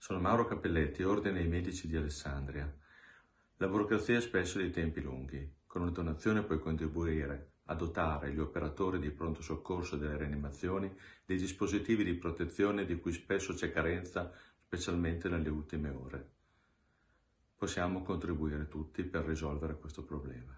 Sono Mauro Capelletti, Ordine dei Medici di Alessandria. La burocrazia è spesso di tempi lunghi. Con una donazione puoi contribuire a dotare gli operatori di pronto soccorso e delle reanimazioni dei dispositivi di protezione di cui spesso c'è carenza, specialmente nelle ultime ore. Possiamo contribuire tutti per risolvere questo problema.